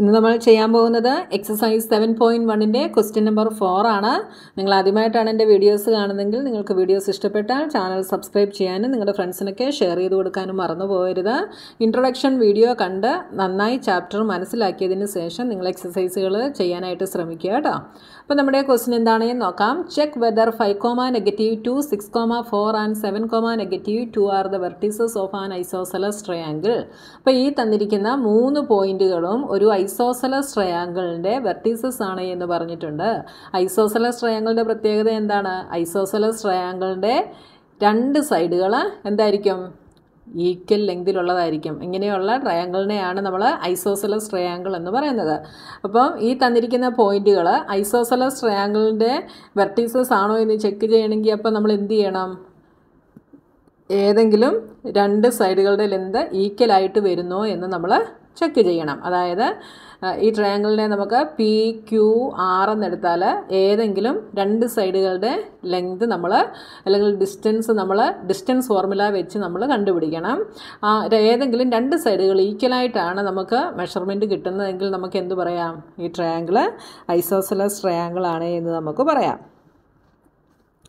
ഇന്ന് നമ്മൾ ചെയ്യാൻ പോകുന്നത് എക്സസൈസ് സെവൻ പോയിൻറ്റ് വണ്ണിൻ്റെ ക്വസ്റ്റ്യൻ നമ്പർ ഫോർ ആണ് നിങ്ങൾ ആദ്യമായിട്ടാണ് എൻ്റെ വീഡിയോസ് കാണുന്നതെങ്കിൽ നിങ്ങൾക്ക് വീഡിയോസ് ഇഷ്ടപ്പെട്ടാൽ ചാനൽ സബ്സ്ക്രൈബ് ചെയ്യാനും നിങ്ങളുടെ ഫ്രണ്ട്സിനൊക്കെ ഷെയർ ചെയ്ത് കൊടുക്കാനും മറന്നു പോകരുത് ഇൻട്രൊഡക്ഷൻ വീഡിയോ കണ്ട് നന്നായി ചാപ്റ്റർ മനസ്സിലാക്കിയതിന് ശേഷം നിങ്ങൾ എക്സസൈസുകൾ ചെയ്യാനായിട്ട് ശ്രമിക്കുക കേട്ടോ അപ്പോൾ നമ്മുടെ ക്വസ്റ്റ്യൻ എന്താണെന്ന് നോക്കാം check whether five comma negative two six comma four and seven comma negative two are the vertices of an isosceles triangle അപ്പോൾ ഈ തന്നിരിക്കുന്ന മൂന്ന് പോയിന്റുകളും ഒരു ഐസോസലസ് ട്രയാങ്കിളിൻ്റെ വെർട്ടീസസ് ആണ് എന്ന് പറഞ്ഞിട്ടുണ്ട് ഐസോസലസ് ട്രയാങ്കിളിൻ്റെ പ്രത്യേകത എന്താണ് ഐസോസലസ് ട്രയാങ്കിളിൻ്റെ രണ്ട് സൈഡുകൾ എന്തായിരിക്കും ഈക്വൽ ലെങ്തിലുള്ളതായിരിക്കും ഇങ്ങനെയുള്ള ട്രയാങ്കിളിനെയാണ് നമ്മൾ ഐസോസലസ് ട്രയാങ്കിൾ എന്ന് പറയുന്നത് അപ്പം ഈ തന്നിരിക്കുന്ന പോയിന്റുകൾ ഐസോസലസ് ട്രയാങ്കിളിൻ്റെ വെർട്ടീസസ് ആണോ എന്ന് ചെക്ക് ചെയ്യണമെങ്കിൽ അപ്പോൾ നമ്മൾ എന്ത് ചെയ്യണം ഏതെങ്കിലും രണ്ട് സൈഡുകളുടെ ലെന്ത് ഈക്വലായിട്ട് വരുന്നോ എന്ന് നമ്മൾ ചെക്ക് ചെയ്യണം അതായത് ഈ ട്രയാങ്കിളിനെ നമുക്ക് പി ക്യു ആർ എന്നെടുത്താൽ ഏതെങ്കിലും രണ്ട് സൈഡുകളുടെ ലെങ്ത് നമ്മൾ അല്ലെങ്കിൽ ഡിസ്റ്റൻസ് നമ്മൾ ഡിസ്റ്റൻസ് ഫോർമുല വെച്ച് നമ്മൾ കണ്ടുപിടിക്കണം ഏതെങ്കിലും രണ്ട് സൈഡുകൾ ഈക്വലായിട്ടാണ് നമുക്ക് മെഷർമെൻറ്റ് കിട്ടുന്നതെങ്കിൽ നമുക്ക് എന്ത് പറയാം ഈ ട്രയാങ്കിൾ ഐസോസിലസ് ട്രയാങ്കിൾ ആണ് എന്ന് നമുക്ക് പറയാം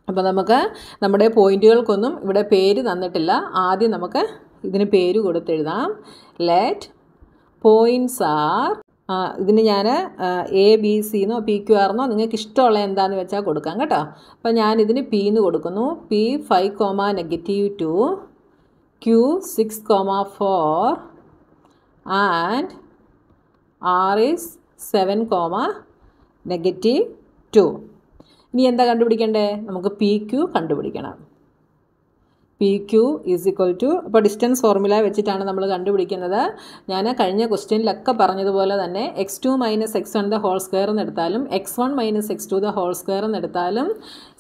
അപ്പോൾ നമുക്ക് നമ്മുടെ പോയിൻറ്റുകൾക്കൊന്നും ഇവിടെ പേര് തന്നിട്ടില്ല ആദ്യം നമുക്ക് ഇതിന് പേര് കൊടുത്തെഴുതാം ലെറ്റ് പോയിൻസ് ആർ ഇതിന് ഞാൻ എ ബി സി എന്നോ പി ക്യു ആർ എന്നോ നിങ്ങൾക്ക് ഇഷ്ടമുള്ള എന്താണെന്ന് വെച്ചാൽ കൊടുക്കാം കേട്ടോ അപ്പോൾ ഞാൻ ഇതിന് പി എന്ന് കൊടുക്കുന്നു P five comma negative two Q six comma four and R is seven comma negative two ഇനി എന്താ കണ്ടുപിടിക്കേണ്ടേ നമുക്ക് പി ക്യു കണ്ടുപിടിക്കണം P Q is equal to ഇപ്പോൾ ഡിസ്റ്റൻസ് ഫോർമുല വെച്ചിട്ടാണ് നമ്മൾ കണ്ടുപിടിക്കുന്നത് ഞാൻ കഴിഞ്ഞ ക്വസ്റ്റ്യനിലൊക്കെ പറഞ്ഞതുപോലെ തന്നെ x two minus x one the whole square എന്നെടുത്താലും x one minus x two the whole square എന്നെടുത്താലും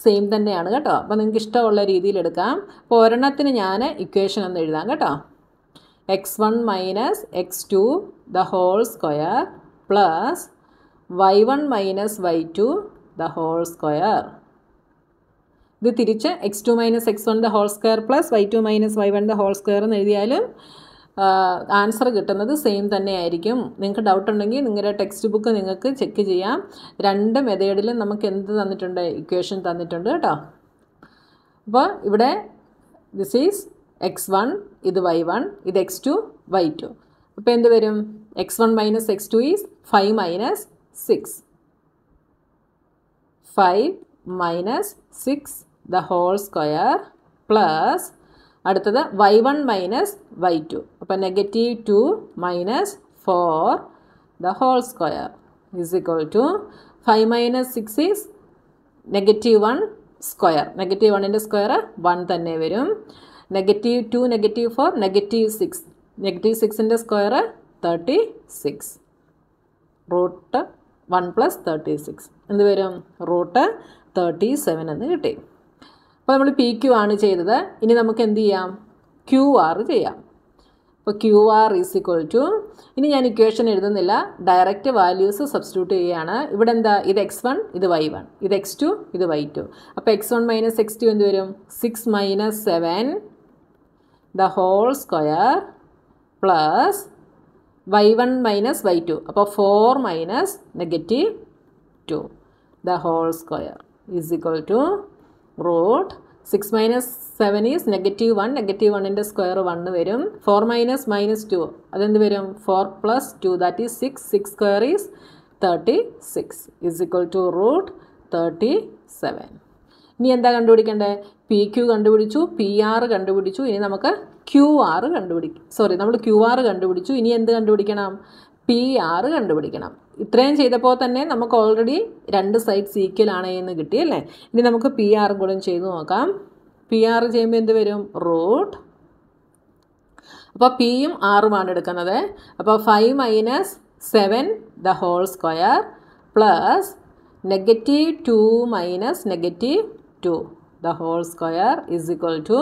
സെയിം തന്നെയാണ് കേട്ടോ അപ്പോൾ നിങ്ങൾക്ക് ഇഷ്ടമുള്ള രീതിയിൽ എടുക്കാം അപ്പോൾ ഒരെണ്ണത്തിന് ഞാൻ ഇക്വേഷൻ ഒന്ന് എഴുതാം കേട്ടോ x one minus x two the whole square plus y one minus y two the whole square ഇത് തിരിച്ച് x two minus x one the whole square plus y two minus y one the whole square എന്ന് എഴുതിയാലും answer കിട്ടുന്നത് same തന്നെയായിരിക്കും നിങ്ങൾക്ക് doubt ഉണ്ടെങ്കിൽ നിങ്ങളുടെ text book നിങ്ങൾക്ക് ചെക്ക് ചെയ്യാം രണ്ട് മെത്തേഡിലും നമുക്ക് എന്ത് തന്നിട്ടുണ്ട് ഇക്വേഷൻ തന്നിട്ടുണ്ട് കേട്ടോ അപ്പോൾ ഇവിടെ ദിസ് ഈസ് എക്സ് വൺ ഇത് വൈ വൺ ഇത് എക്സ് ടു വൈ ടു അപ്പോൾ എന്ത് വരും x one minus x two is five minus six five minus six the whole square plus അടുത്തത് y one minus y two അപ്പോൾ negative two minus four the whole square is equal to five minus six is negative one square negative വണ്ണിൻ്റെ square one തന്നെ വരും negative two negative four negative six negative സിക്സിൻ്റെ square thirty six root one plus thirty six എന്ത് വരും root thirty seven എന്ന് കിട്ടി അപ്പോൾ നമ്മൾ പി ക്യു ആണ് ചെയ്തത് ഇനി നമുക്ക് എന്ത് ചെയ്യാം ക്യു ആർ ചെയ്യാം അപ്പോൾ Q R is equal to ഇനി ഞാൻ ഇക്വേഷൻ എഴുതുന്നില്ല ഡയറക്റ്റ് വാല്യൂസ് സബ്സ്റ്റിറ്റ്യൂട്ട് ചെയ്യുകയാണ് ഇവിടെ എന്താ ഇത് എക്സ് വൺ ഇത് വൈ വൺ ഇത് എക്സ് ടു ഇത് വൈ ടു അപ്പോൾ x one minus x two എന്ത് വരും six minus seven the whole square plus y one minus y two അപ്പോൾ four minus negative two the whole square is equal to root six minus seven is negative one negative വണ്ണിൻ്റെ square one വരും four minus minus two അതെന്ത് വരും four plus two that is six six square is thirty six is equal to root thirty seven ഇനി എന്താ കണ്ടുപിടിക്കേണ്ടത് P Q കണ്ടുപിടിച്ചു P R കണ്ടുപിടിച്ചു ഇനി നമുക്ക് ക്യു ആർ കണ്ടുപിടിക്കും സോറി നമ്മൾ ക്യു ആർ കണ്ടുപിടിച്ചു ഇനി എന്ത് കണ്ടുപിടിക്കണം പി ആർ കണ്ടുപിടിക്കണം ഇത്രയും ചെയ്തപ്പോൾ തന്നെ നമുക്ക് ഓൾറെഡി രണ്ട് സൈഡ്സ് ആണ് എന്ന് കിട്ടി അല്ലേ ഇനി നമുക്ക് പി ആർ കൂടെ ചെയ്ത് നോക്കാം പി ആർ ചെയ്യുമ്പോൾ എന്ത് വരും റൂട്ട് അപ്പോൾ പിയും ആറുമാണ് എടുക്കുന്നത് അപ്പോൾ five minus seven the whole square plus negative two minus negative two the whole square is equal to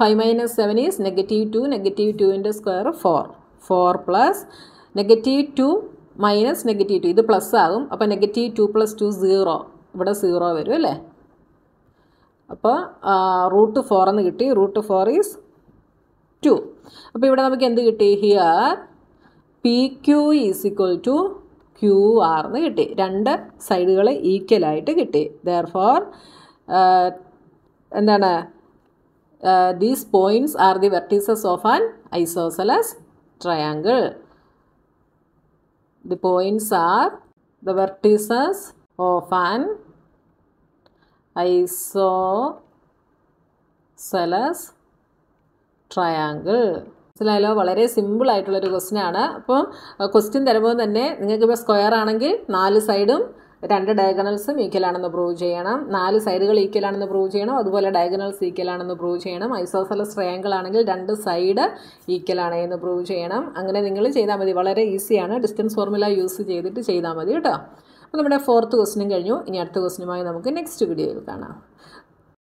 five minus seven is negative two negative ടുവിൻ്റെ square four four plus negative two minus negative two ഇത് plus ആകും അപ്പോൾ negative two plus two zero ഇവിടെ zero വരും അല്ലേ അപ്പോൾ root four എന്ന് കിട്ടി റൂട്ട് ഫോർ ഈസ് ടു അപ്പോൾ ഇവിടെ നമുക്ക് എന്ത് കിട്ടി here P Q is equal to Q R എന്ന് കിട്ടി രണ്ട് സൈഡുകൾ ഈക്വലായിട്ട് കിട്ടി ദർ ഫോർ എന്താണ് these points are the vertices of an isosceles triangle the points are the vertices of an isosceles triangle മനസ്സിലായാലോ വളരെ സിമ്പിൾ ആയിട്ടുള്ളൊരു ക്വസ്റ്റ്യൻ ആണ് അപ്പം ക്വസ്റ്റ്യൻ തരുമ്പോൾ തന്നെ നിങ്ങൾക്ക് ഇപ്പോൾ സ്ക്വയർ ആണെങ്കിൽ നാല് സൈഡും രണ്ട് ഡയഗണൽസും ഈക്വലാണെന്ന് പ്രൂവ് ചെയ്യണം നാല് സൈഡുകൾ ഈക്വലാണെന്ന് പ്രൂവ് ചെയ്യണം അതുപോലെ ഡയഗണൽസ് ഈക്വലാണെന്ന് പ്രൂവ് ചെയ്യണം ഐസോസലസ് ട്രയാങ്കിൾ ആണെങ്കിൽ രണ്ട് സൈഡ് ഈക്വലാണ് എന്ന് പ്രൂവ് ചെയ്യണം അങ്ങനെ നിങ്ങൾ ചെയ്താൽ മതി വളരെ ഈസിയാണ് ഡിസ്റ്റൻസ് ഫോർമുല യൂസ് ചെയ്തിട്ട് ചെയ്താൽ മതി കേട്ടോ അപ്പോൾ നമ്മുടെ ഫോർത്ത് ക്വസ്റ്റിനും കഴിഞ്ഞു ഇനി അടുത്ത ക്വസ്റ്റിനുമായി നമുക്ക് നെക്സ്റ്റ് വീഡിയോയിൽ കാണാം